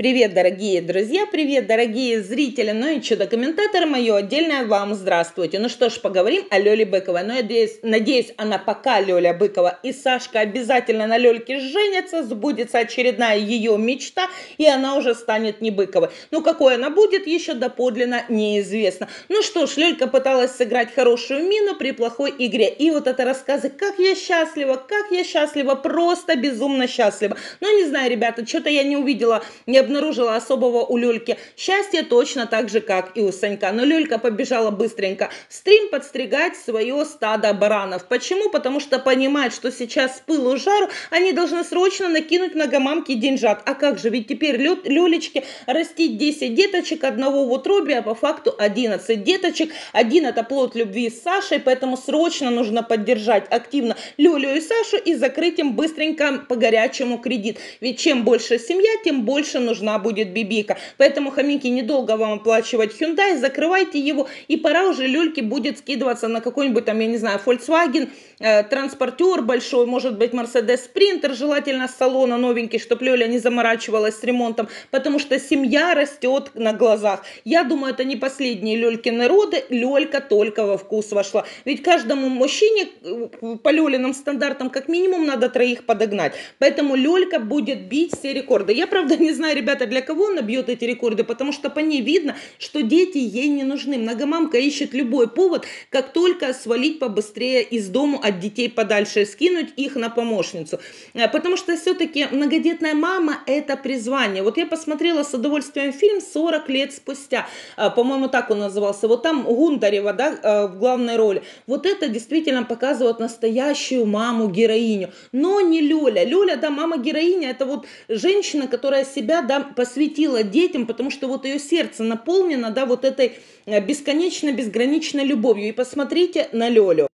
Привет, дорогие друзья, привет, дорогие зрители, ну и чудо-комментаторы мое, отдельное вам здравствуйте. Ну что ж, поговорим о Лёле Быковой. Ну, я надеюсь, надеюсь, она пока Лёля Быкова и Сашка обязательно на Лёльке женятся, сбудется очередная ее мечта, и она уже станет не Быковой. Ну, какой она будет, еще доподлинно неизвестно. Ну что ж, Лёлька пыталась сыграть хорошую мину при плохой игре. И вот это рассказы, как я счастлива, как я счастлива, просто безумно счастлива. Ну, не знаю, ребята, что-то я не увидела, я обнаружила особого у Лёльки счастье точно так же, как и у Санька. Но Лёлька побежала быстренько в стрим подстригать свое стадо баранов. Почему? Потому что понимает, что сейчас с пылу жару они должны срочно накинуть многомамки деньжат. А как же, ведь теперь Лё, Лёлечке растить 10 деточек, одного в утробе, а по факту 11 деточек. Один это плод любви с Сашей, поэтому срочно нужно поддержать активно Лёлю и Сашу и закрыть им быстренько по горячему кредит. Ведь чем больше семья, тем больше нужно нужна будет бибика. Поэтому, хомяки, недолго вам оплачивать Hyundai, закрывайте его, и пора уже люльки будет скидываться на какой-нибудь там, я не знаю, Volkswagen, э, транспортер большой, может быть, Mercedes Sprinter, желательно с салона новенький, чтобы Лёля не заморачивалась с ремонтом, потому что семья растет на глазах. Я думаю, это не последние Лёлькины роды, Лёлька только во вкус вошла. Ведь каждому мужчине э, по Лёлиным стандартам как минимум надо троих подогнать. Поэтому Лёлька будет бить все рекорды. Я, правда, не знаю, ребята ребята, для кого она бьет эти рекорды? Потому что по ней видно, что дети ей не нужны. Многомамка ищет любой повод, как только свалить побыстрее из дому от детей подальше, скинуть их на помощницу. Э, потому что все-таки многодетная мама – это призвание. Вот я посмотрела с удовольствием фильм «40 лет спустя». Э, по-моему, так он назывался. Вот там Гундарева да, э, в главной роли. Вот это действительно показывает настоящую маму-героиню. Но не Лёля. Лёля, да, мама-героиня – это вот женщина, которая себя, да, посвятила детям, потому что вот ее сердце наполнено, да, вот этой э, бесконечно, безграничной любовью. И посмотрите на Лелю.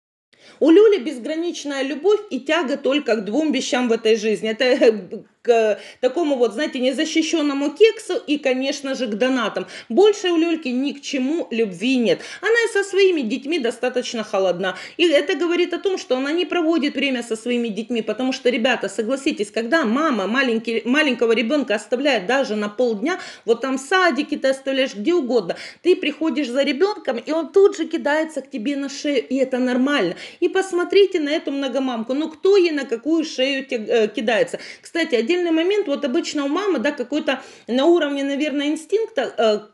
У Люли безграничная любовь и тяга только к двум вещам в этой жизни. Это э, к такому вот, знаете, незащищенному кексу и, конечно же, к донатам. Больше у Лёльки ни к чему любви нет. Она и со своими детьми достаточно холодна. И это говорит о том, что она не проводит время со своими детьми, потому что, ребята, согласитесь, когда мама маленький, маленького ребенка оставляет даже на полдня, вот там садики ты оставляешь, где угодно, ты приходишь за ребенком, и он тут же кидается к тебе на шею, и это нормально. И посмотрите на эту многомамку, ну кто ей на какую шею э, кидается. Кстати, один отдельный момент, вот обычно у мамы, да, какой-то на уровне, наверное, инстинкта,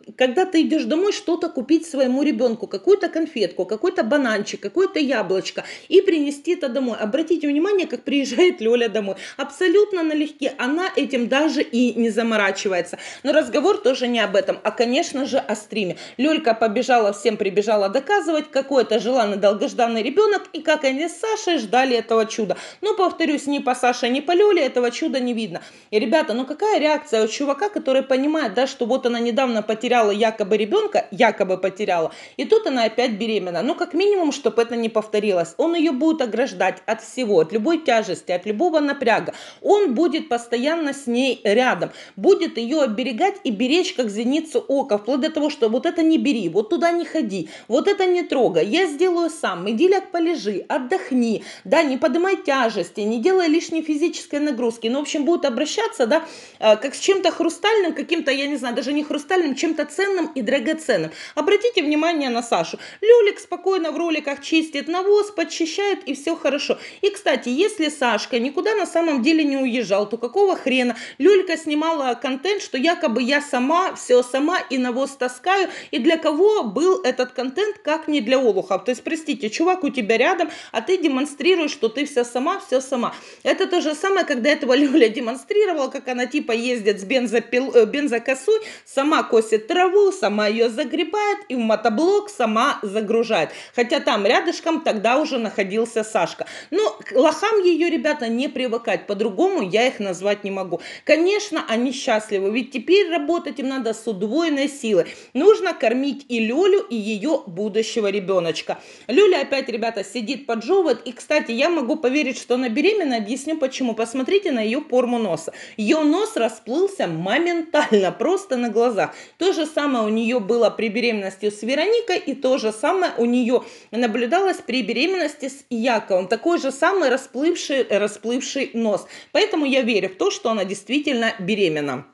э, когда ты идешь домой, что-то купить своему ребенку, какую-то конфетку, какой-то бананчик, какое-то яблочко, и принести это домой. Обратите внимание, как приезжает Лёля домой. Абсолютно налегке, она этим даже и не заморачивается. Но разговор тоже не об этом, а, конечно же, о стриме. Лёлька побежала, всем прибежала доказывать, какой это желанный долгожданный ребенок, и как они с Сашей ждали этого чуда. Но, повторюсь, ни по Саше, ни по Лёле этого чуда не видно обидно. И, ребята, ну какая реакция у чувака, который понимает, да, что вот она недавно потеряла якобы ребенка, якобы потеряла, и тут она опять беременна. Ну, как минимум, чтобы это не повторилось. Он ее будет ограждать от всего, от любой тяжести, от любого напряга. Он будет постоянно с ней рядом, будет ее оберегать и беречь, как зеницу ока, вплоть до того, что вот это не бери, вот туда не ходи, вот это не трогай, я сделаю сам, иди ляг полежи, отдохни, да, не поднимай тяжести, не делай лишней физической нагрузки, ну, в общем, будет будут обращаться, да, э, как с чем-то хрустальным, каким-то, я не знаю, даже не хрустальным, чем-то ценным и драгоценным. Обратите внимание на Сашу. Люлик спокойно в роликах чистит навоз, подчищает, и все хорошо. И, кстати, если Сашка никуда на самом деле не уезжал, то какого хрена? Люлька снимала контент, что якобы я сама, все сама и навоз таскаю. И для кого был этот контент, как не для Олухов? То есть, простите, чувак у тебя рядом, а ты демонстрируешь, что ты вся сама, все сама. Это то же самое, когда этого Люля демонстрирует демонстрировала, как она типа ездит с бензопил... Э, бензокосой, сама косит траву, сама ее загребает и в мотоблок сама загружает. Хотя там рядышком тогда уже находился Сашка. Но к лохам ее, ребята, не привыкать. По-другому я их назвать не могу. Конечно, они счастливы, ведь теперь работать им надо с удвоенной силой. Нужно кормить и Лёлю, и ее будущего ребеночка. Лёля опять, ребята, сидит, поджевывает. И, кстати, я могу поверить, что она беременна. Объясню почему. Посмотрите на ее порно форму носа. Ее нос расплылся моментально, просто на глазах. То же самое у нее было при беременности с Вероникой, и то же самое у нее наблюдалось при беременности с Яковом. Такой же самый расплывший, расплывший нос. Поэтому я верю в то, что она действительно беременна.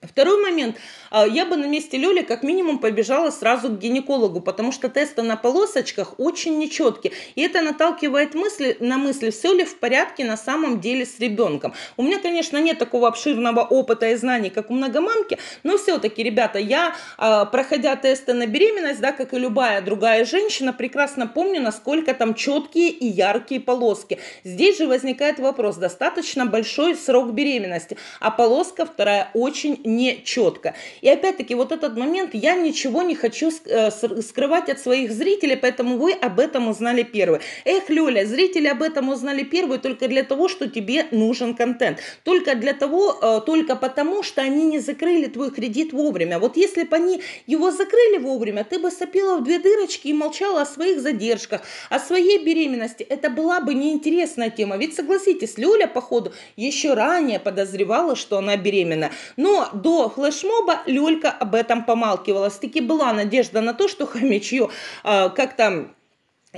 Второй момент. А, я бы на месте Лёли как минимум побежала сразу к гинекологу, потому что тесты на полосочках очень нечеткие. И это наталкивает мысли, на мысли, все ли в порядке на самом деле с ребенком. У меня, конечно, нет такого обширного опыта и знаний, как у многомамки, но все-таки, ребята, я, а, проходя тесты на беременность, да, как и любая другая женщина, прекрасно помню, насколько там четкие и яркие полоски. Здесь же возникает вопрос, достаточно большой срок беременности, а полоска вторая очень не четко. И опять-таки вот этот момент, я ничего не хочу э, скрывать от своих зрителей, поэтому вы об этом узнали первые. Эх, Люля зрители об этом узнали первые только для того, что тебе нужен контент. Только для того, э, только потому, что они не закрыли твой кредит вовремя. Вот если бы они его закрыли вовремя, ты бы сопила в две дырочки и молчала о своих задержках, о своей беременности. Это была бы неинтересная тема. Ведь согласитесь, Люля походу, еще ранее подозревала, что она беременна. Но до флешмоба Лёлька об этом помалкивала. Таки была надежда на то, что хомячье э, а, как-то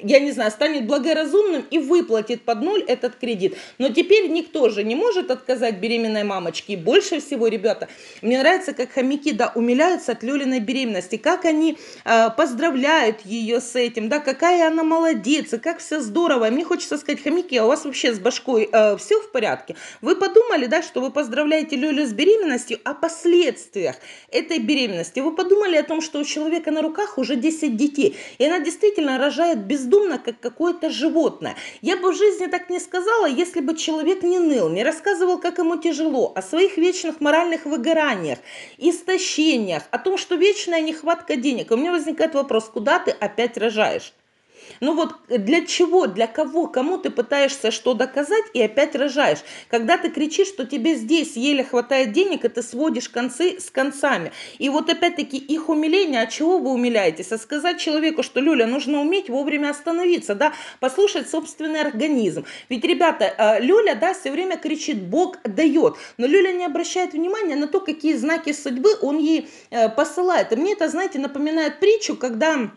я не знаю, станет благоразумным и выплатит под ноль этот кредит. Но теперь никто же не может отказать беременной мамочке. И больше всего, ребята, мне нравится, как хомяки, да, умиляются от Лёлиной беременности, как они э, поздравляют ее с этим, да, какая она молодец, и как все здорово. И мне хочется сказать, хомяки, а у вас вообще с башкой э, все в порядке? Вы подумали, да, что вы поздравляете Лёлю с беременностью, о последствиях этой беременности. Вы подумали о том, что у человека на руках уже 10 детей, и она действительно рожает без бездумно, как какое-то животное. Я бы в жизни так не сказала, если бы человек не ныл, не рассказывал, как ему тяжело, о своих вечных моральных выгораниях, истощениях, о том, что вечная нехватка денег. И у меня возникает вопрос, куда ты опять рожаешь? Ну вот э, для чего, для кого, кому ты пытаешься что доказать и опять рожаешь? Когда ты кричишь, что тебе здесь еле хватает денег, и ты сводишь концы с концами. И вот опять-таки их умиление, от а чего вы умиляетесь? А сказать человеку, что, Люля, нужно уметь вовремя остановиться, да, послушать собственный организм. Ведь, ребята, э, Люля, да, все время кричит, Бог дает. Но Люля не обращает внимания на то, какие знаки судьбы он ей э, посылает. И мне это, знаете, напоминает притчу, когда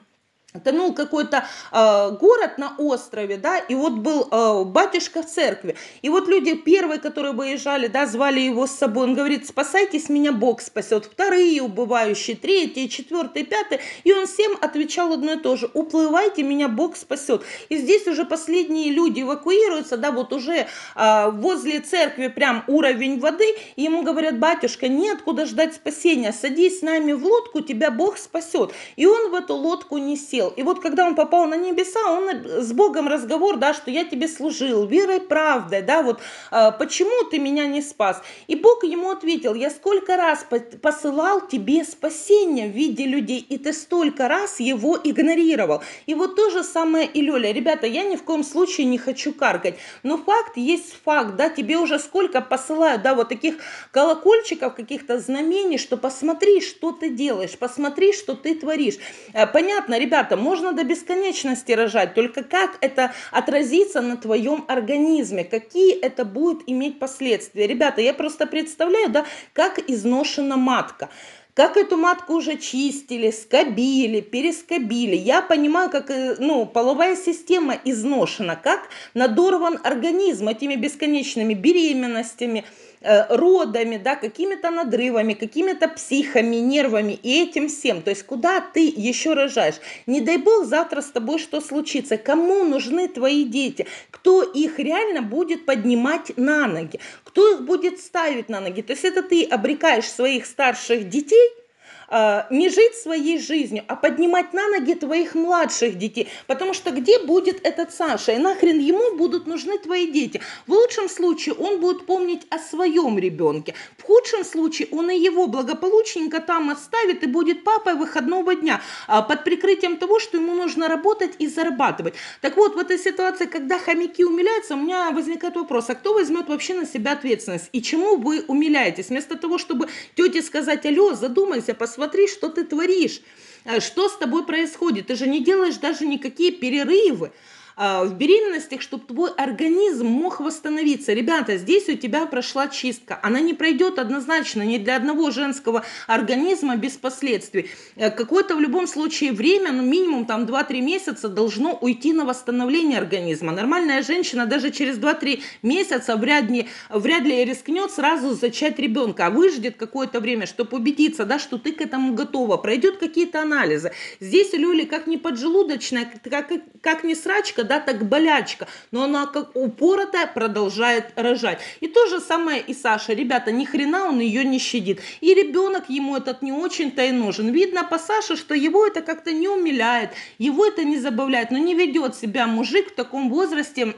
тонул какой-то э, город на острове, да, и вот был э, батюшка в церкви. И вот люди первые, которые выезжали, да, звали его с собой, он говорит, спасайтесь, меня Бог спасет. Вторые убывающие, третьи, четвертые, пятые. И он всем отвечал одно и то же, уплывайте, меня Бог спасет. И здесь уже последние люди эвакуируются, да, вот уже э, возле церкви прям уровень воды, и ему говорят, батюшка, неоткуда ждать спасения, садись с нами в лодку, тебя Бог спасет. И он в эту лодку не сел хотел. И вот когда он попал на небеса, он э, с Богом разговор, да, что я тебе служил верой, правдой, да, вот э, почему ты меня не спас? И Бог ему ответил, я сколько раз посылал тебе спасение в виде людей, и ты столько раз его игнорировал. И вот то же самое и Лёля. Ребята, я ни в коем случае не хочу каркать, но факт есть факт, да, тебе уже сколько посылают, да, вот таких колокольчиков, каких-то знамений, что посмотри, что ты делаешь, посмотри, что ты творишь. Э, понятно, ребята, ребята, можно до бесконечности рожать, только как это отразится на твоем организме, какие это будет иметь последствия. Ребята, я просто представляю, да, как изношена матка как эту матку уже чистили, скобили, перескобили. Я понимаю, как э, ну, половая система изношена, как надорван организм этими бесконечными беременностями, Э, родами, да, какими-то надрывами, какими-то психами, нервами и этим всем. То есть куда ты еще рожаешь? Не дай бог завтра с тобой что случится. Кому нужны твои дети? Кто их реально будет поднимать на ноги? Кто их будет ставить на ноги? То есть это ты обрекаешь своих старших детей – а, не жить своей жизнью, а поднимать на ноги твоих младших детей. Потому что где будет этот Саша? И нахрен ему будут нужны твои дети? В лучшем случае он будет помнить о своем ребенке. В худшем случае он и его благополучненько там оставит и будет папой выходного дня а, под прикрытием того, что ему нужно работать и зарабатывать. Так вот, в этой ситуации, когда хомяки умиляются, у меня возникает вопрос, а кто возьмет вообще на себя ответственность? И чему вы умиляетесь? Вместо того, чтобы тете сказать, алло, задумайся, посмотри, посмотри, что ты творишь, э, что с тобой происходит, ты же не делаешь даже никакие перерывы. А, в беременностях, чтобы твой организм мог восстановиться. Ребята, здесь у тебя прошла чистка. Она не пройдет однозначно ни для одного женского организма без последствий. Э, какое-то в любом случае время, ну минимум там 2-3 месяца должно уйти на восстановление организма. Нормальная женщина даже через 2-3 месяца вряд ли, вряд ли рискнет сразу зачать ребенка, а выждет какое-то время, чтобы убедиться, да, что ты к этому готова. Пройдет какие-то анализы. Здесь у Люли как не поджелудочная, как как, как не срачка, болячка, да, так болячка, но она как упоротая продолжает рожать. И то же самое и Саша. Ребята, ни хрена он ее не щадит. И ребенок ему этот не очень-то и нужен. Видно по Саше, что его это как-то не умиляет, его это не забавляет, но не ведет себя мужик в таком возрасте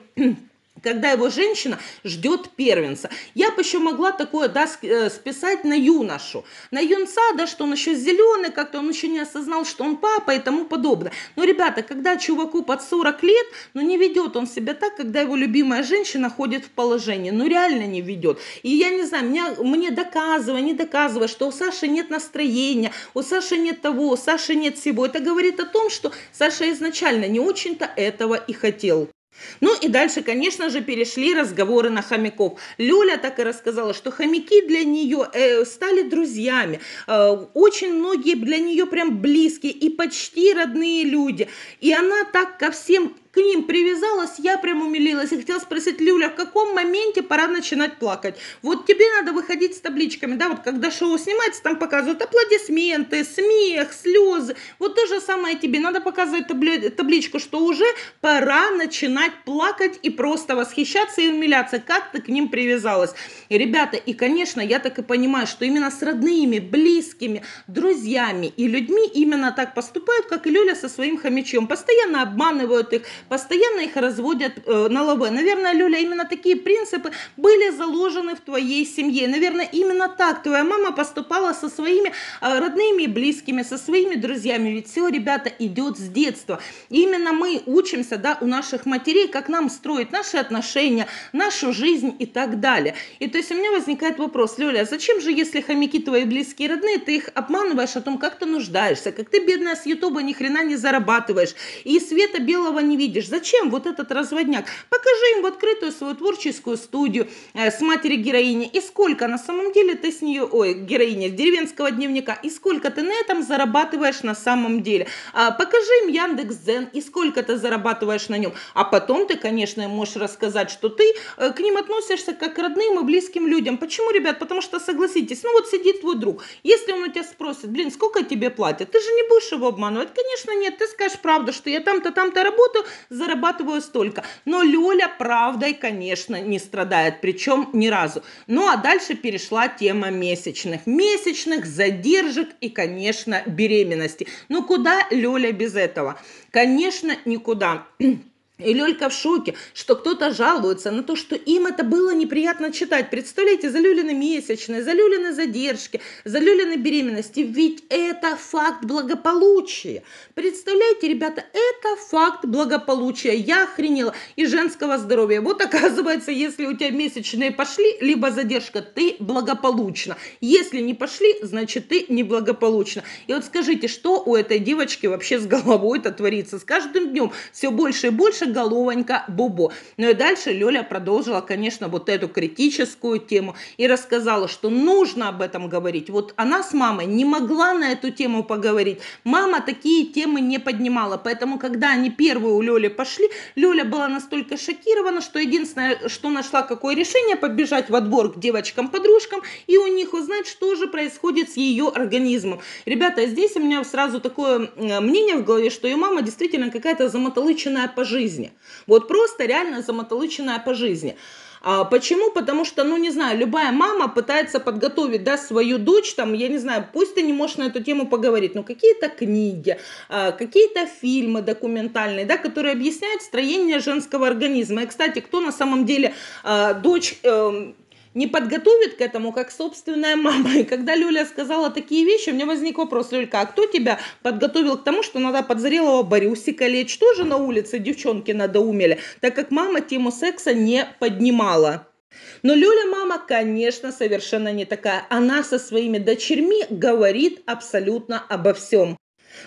когда его женщина ждет первенца. Я бы еще могла такое да, э, списать на юношу. На юнца, да, что он еще зеленый, как-то он еще не осознал, что он папа и тому подобное. Но, ребята, когда чуваку под 40 лет, ну не ведет он себя так, когда его любимая женщина ходит в положение. Ну реально не ведет. И я не знаю, меня, мне доказывай, не доказывай, что у Саши нет настроения, у Саши нет того, у Саши нет всего. Это говорит о том, что Саша изначально не очень-то этого и хотел. Ну и дальше, конечно же, перешли разговоры на хомяков. Люля так и рассказала, что хомяки для нее э, стали друзьями. Э, очень многие для нее прям близкие и почти родные люди. И она так ко всем к ним привязалась, я прям умилилась и хотела спросить, Люля, в каком моменте пора начинать плакать? Вот тебе надо выходить с табличками, да, вот когда шоу снимается, там показывают аплодисменты, смех, слезы. Вот то же самое тебе, надо показывать табли- табличку, что уже пора начинать плакать и просто восхищаться и умиляться, как ты к ним привязалась. И, ребята, и, конечно, я так и понимаю, что именно с родными, близкими, друзьями и людьми именно так поступают, как и Люля со своим хомячом. Постоянно обманывают их, постоянно их разводят э, на лаве. Наверное, Люля, именно такие принципы были заложены в твоей семье. Наверное, именно так твоя мама поступала со своими э, родными и близкими, со своими друзьями. Ведь все, ребята, идет с детства. И именно мы учимся да, у наших матерей, как нам строить наши отношения, нашу жизнь и так далее. И то есть у меня возникает вопрос, Люля, а зачем же, если хомяки твои близкие и родные, ты их обманываешь о том, как ты нуждаешься, как ты, бедная, с Ютуба ни хрена не зарабатываешь, и света белого не видишь, видишь, зачем вот этот разводняк? Покажи им в открытую свою творческую студию э, с матери героини. И сколько на самом деле ты с нее, ой, героиня, с деревенского дневника, и сколько ты на этом зарабатываешь на самом деле. А, покажи им Яндекс Яндекс.Зен и сколько ты зарабатываешь на нем. А потом ты, конечно, можешь рассказать, что ты э, к ним относишься как к родным и близким людям. Почему, ребят? Потому что, согласитесь, ну вот сидит твой друг. Если он у тебя спросит, блин, сколько тебе платят? Ты же не будешь его обманывать. Конечно, нет. Ты скажешь правду, что я там-то, там-то работаю, зарабатываю столько. Но Лёля правдой, конечно, не страдает, причем ни разу. Ну а дальше перешла тема месячных. Месячных, задержек и, конечно, беременности. Ну куда Лёля без этого? Конечно, никуда. И Лёлька в шоке, что кто-то жалуется на то, что им это было неприятно читать. Представляете, за Лёлины месячные, за Лёлины задержки, за Лёлины беременности. Ведь это факт благополучия. Представляете, ребята, это факт благополучия. Я охренела. И женского здоровья. Вот оказывается, если у тебя месячные пошли, либо задержка, ты благополучно. Если не пошли, значит ты неблагополучно. И вот скажите, что у этой девочки вообще с головой это творится? С каждым днем все больше и больше дальше головонька Бобо. Ну и дальше Лёля продолжила, конечно, вот эту критическую тему и рассказала, что нужно об этом говорить. Вот она с мамой не могла на эту тему поговорить. Мама такие темы не поднимала, поэтому, когда они первые у Лёли пошли, Лёля была настолько шокирована, что единственное, что нашла какое решение, побежать во двор к девочкам-подружкам и у них узнать, что же происходит с ее организмом. Ребята, здесь у меня сразу такое э, мнение в голове, что ее мама действительно какая-то замотолыченная по жизни жизни. Вот просто реально заматолоченная по жизни. А почему? Потому что, ну, не знаю, любая мама пытается подготовить, да, свою дочь, там, я не знаю, пусть ты не можешь на эту тему поговорить, но какие-то книги, а, какие-то фильмы документальные, да, которые объясняют строение женского организма. И, кстати, кто на самом деле а, дочь эм, не подготовит к этому, как собственная мама. И когда Люля сказала такие вещи, у меня возник вопрос, Люлька, а кто тебя подготовил к тому, что надо подзрелого Борюсика лечь? Тоже на улице девчонки надоумели, так как мама тему секса не поднимала. Но Люля мама, конечно, совершенно не такая. Она со своими дочерьми говорит абсолютно обо всем.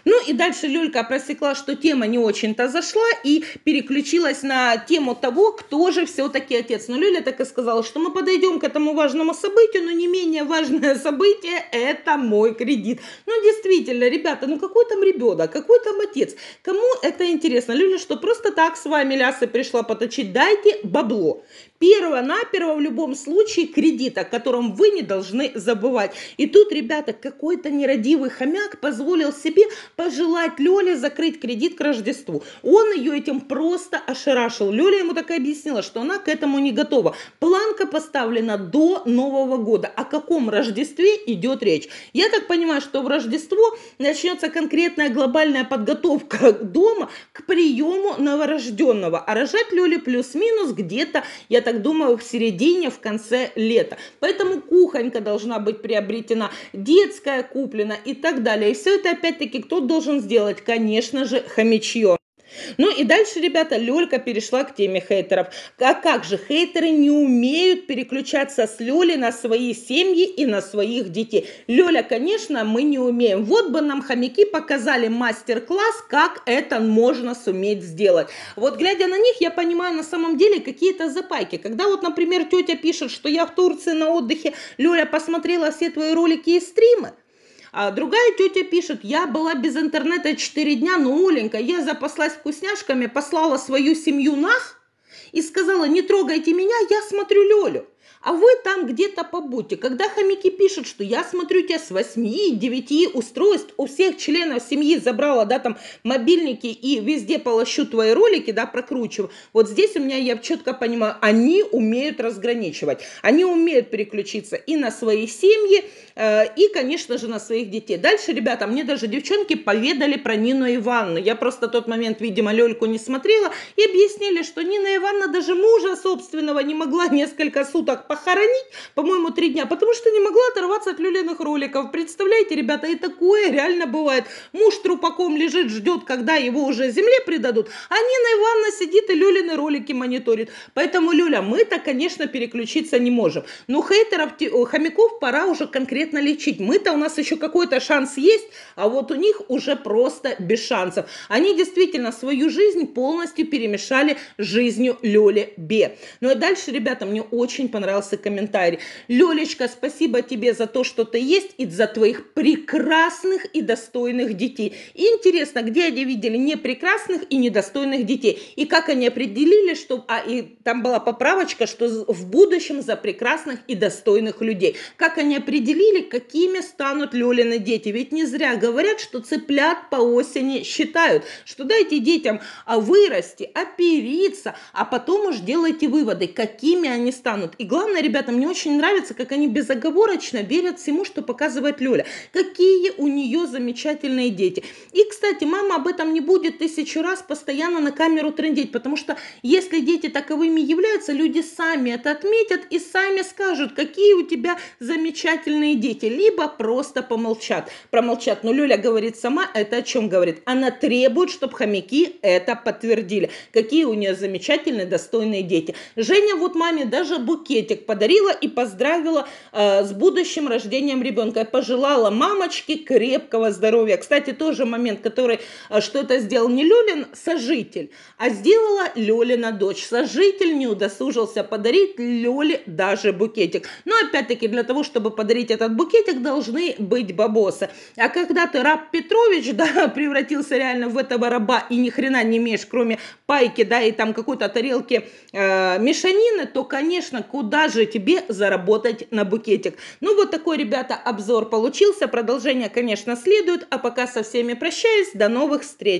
Ну и дальше Лёлька просекла, что тема не очень-то зашла и переключилась на тему того, кто же все-таки отец. Но Люля так и сказала, что мы подойдем к этому важному событию, но не менее важное событие – это мой кредит. Ну действительно, ребята, ну какой там ребенок, какой там отец? Кому это интересно? Люля, что, просто так с вами лясы пришла поточить? Дайте бабло перво-наперво в любом случае кредит, о котором вы не должны забывать. И тут, ребята, какой-то нерадивый хомяк позволил себе пожелать Лёле закрыть кредит к Рождеству. Он ее этим просто ошарашил. Лёля ему так и объяснила, что она к этому не готова. Планка поставлена до Нового года. О каком Рождестве идет речь? Я так понимаю, что в Рождество начнется конкретная глобальная подготовка дома к приему новорожденного. А рожать Лёле плюс-минус где-то, я так думаю, в середине, в конце лета. Поэтому кухонька должна быть приобретена, детская куплена и так далее. И все это опять-таки кто должен сделать? Конечно же, хомячье. Ну и дальше, ребята, Лёлька перешла к теме хейтеров. А как же, хейтеры не умеют переключаться с Лёли на свои семьи и на своих детей. Лёля, конечно, мы не умеем. Вот бы нам хомяки показали мастер-класс, как это можно суметь сделать. Вот глядя на них, я понимаю на самом деле какие-то запайки. Когда вот, например, тетя пишет, что я в Турции на отдыхе, Лёля посмотрела все твои ролики и стримы, а другая тетя пишет, я была без интернета 4 дня, но, Оленька, я запаслась вкусняшками, послала свою семью нах и сказала, не трогайте меня, я смотрю Лелю а вы там где-то побудьте. Когда хомяки пишут, что я смотрю тебя с 8-9 устройств, у всех членов семьи забрала, да, там, мобильники и везде полощу твои ролики, да, прокручиваю. Вот здесь у меня, я четко понимаю, они умеют разграничивать, они умеют переключиться и на свои семьи, э, и, конечно же, на своих детей. Дальше, ребята, мне даже девчонки поведали про Нину Ивановну. Я просто тот момент, видимо, Лельку не смотрела и объяснили, что Нина Ивановна даже мужа собственного не могла несколько суток похоронить, по-моему, три дня, потому что не могла оторваться от люленых роликов. Представляете, ребята, и такое реально бывает. Муж трупаком лежит, ждет, когда его уже земле предадут, а Нина Ивановна сидит и люлины ролики мониторит. Поэтому, Люля, мы-то, конечно, переключиться не можем. Но хейтеров, хомяков пора уже конкретно лечить. Мы-то у нас еще какой-то шанс есть, а вот у них уже просто без шансов. Они действительно свою жизнь полностью перемешали жизнью Люли Бе. Ну и дальше, ребята, мне очень понравилось понравился комментарий. Лелечка, спасибо тебе за то, что ты есть и за твоих прекрасных и достойных детей. И интересно, где они видели не прекрасных и недостойных детей? И как они определили, что... А, и там была поправочка, что в будущем за прекрасных и достойных людей. Как они определили, какими станут Лелины дети? Ведь не зря говорят, что цыплят по осени считают, что дайте детям а, вырасти, опериться, а потом уж делайте выводы, какими они станут. И главное, главное, ребята, мне очень нравится, как они безоговорочно верят всему, что показывает Люля. Какие у нее замечательные дети. И, кстати, мама об этом не будет тысячу раз постоянно на камеру трендеть, потому что если дети таковыми являются, люди сами это отметят и сами скажут, какие у тебя замечательные дети. Либо просто помолчат. Промолчат. Но Люля говорит сама, а это о чем говорит. Она требует, чтобы хомяки это подтвердили. Какие у нее замечательные, достойные дети. Женя вот маме даже букетик цветик подарила и поздравила э, с будущим рождением ребенка. пожелала мамочке крепкого здоровья. Кстати, тоже момент, который э, что-то сделал не Лёлин, сожитель, а сделала Лёлина дочь. Сожитель не удосужился подарить Лёле даже букетик. Но опять-таки для того, чтобы подарить этот букетик, должны быть бабосы. А когда ты раб Петрович, да, превратился реально в этого раба и ни хрена не имеешь, кроме пайки, да, и там какой-то тарелки э, мешанины, то, конечно, куда же тебе заработать на букетик. Ну вот такой, ребята, обзор получился. Продолжение, конечно, следует. А пока со всеми прощаюсь. До новых встреч!